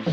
Good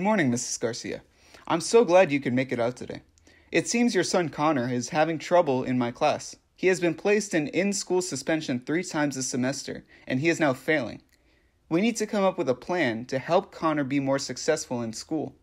morning, Mrs. Garcia. I'm so glad you could make it out today. It seems your son Connor is having trouble in my class. He has been placed in in school suspension three times this semester, and he is now failing. We need to come up with a plan to help Connor be more successful in school.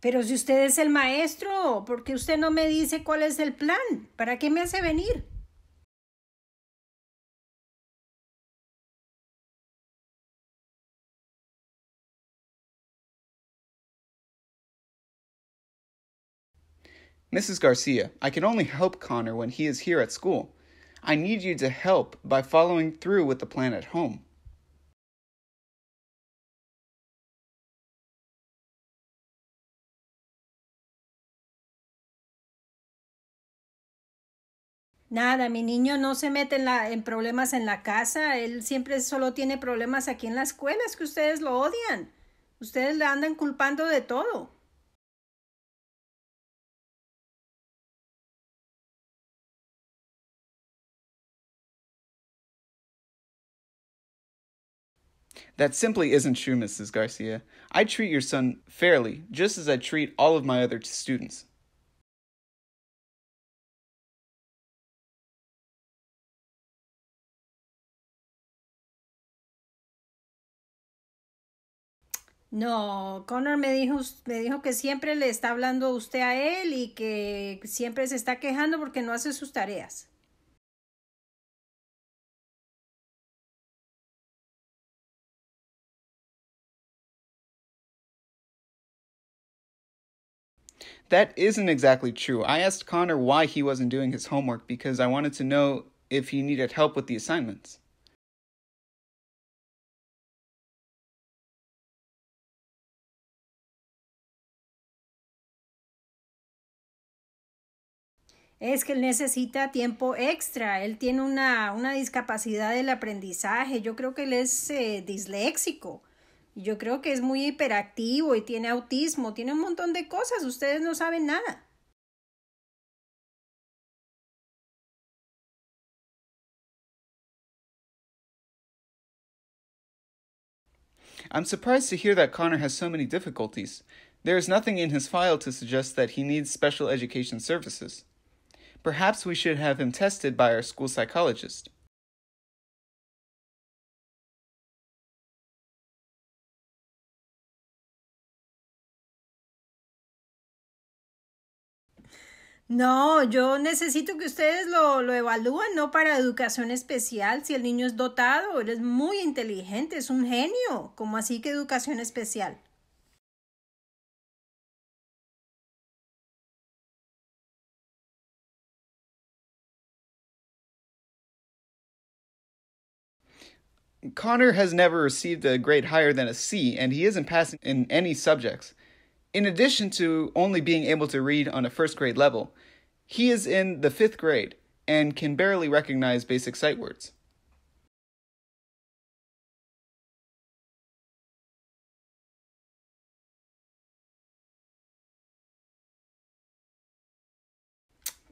Pero si usted es el maestro, ¿por qué usted no me dice cuál es el plan? ¿Para qué me hace venir? Mrs. Garcia, I can only help Connor when he is here at school. I need you to help by following through with the plan at home. Nada, mi niño no se mete en, problemas en la casa, él siempre solo tiene problemas aquí en la escuela, es que ustedes lo odian, ustedes le andan culpando de todo. That simply isn't true, Mrs. Garcia. I treat your son fairly, just as I treat all of my other students. No, Connor me dijo, me dijo que siempre le está hablando usted a él y que siempre se está quejando porque no hace sus tareas. that isn't exactly true. I asked Connor why he wasn't doing his homework because I wanted to know if he needed help with the assignments. Es que él necesita tiempo extra, él tiene una, una discapacidad del aprendizaje, yo creo que él es eh, disléxico. Yo creo que es muy hiperactivo y tiene autismo, tiene un montón de cosas, ustedes no saben nada. I'm surprised to hear that Connor has so many difficulties. There is nothing in his file to suggest that he needs special education services. Perhaps we should have him tested by our school psychologist. No, yo necesito que ustedes lo, lo evalúen, no para educación especial, si el niño es dotado, él es muy inteligente, es un genio, ¿Cómo así que educación especial. Connor has never received a grade higher than a C, and he isn't passing in any subjects. in addition to only being able to read on a first grade level, he is in the fifth grade and can barely recognize basic sight words.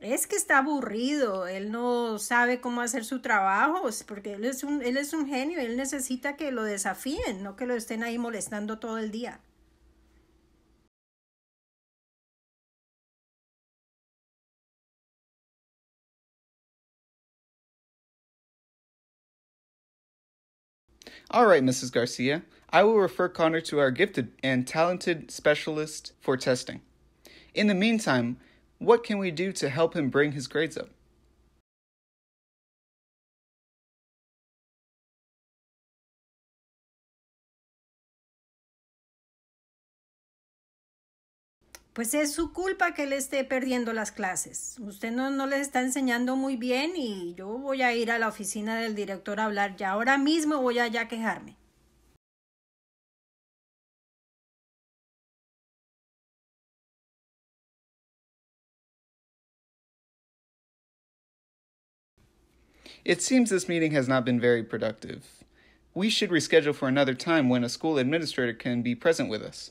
Es que está aburrido, él no sabe cómo hacer su trabajo, porque él es un, él es un genio, él necesita que lo desafíen, no que lo estén ahí molestando todo el día. All right, Mrs. Garcia, I will refer Connor to our gifted and talented specialist for testing. In the meantime, what can we do to help him bring his grades up? pues es su culpa que él esté perdiendo las clases. Usted no, no les está enseñando muy bien y yo voy a ir a la oficina del director a hablar ya. Ahora mismo voy a ya quejarme. It seems this meeting has not been very productive. We should reschedule for another time when a school administrator can be present with us.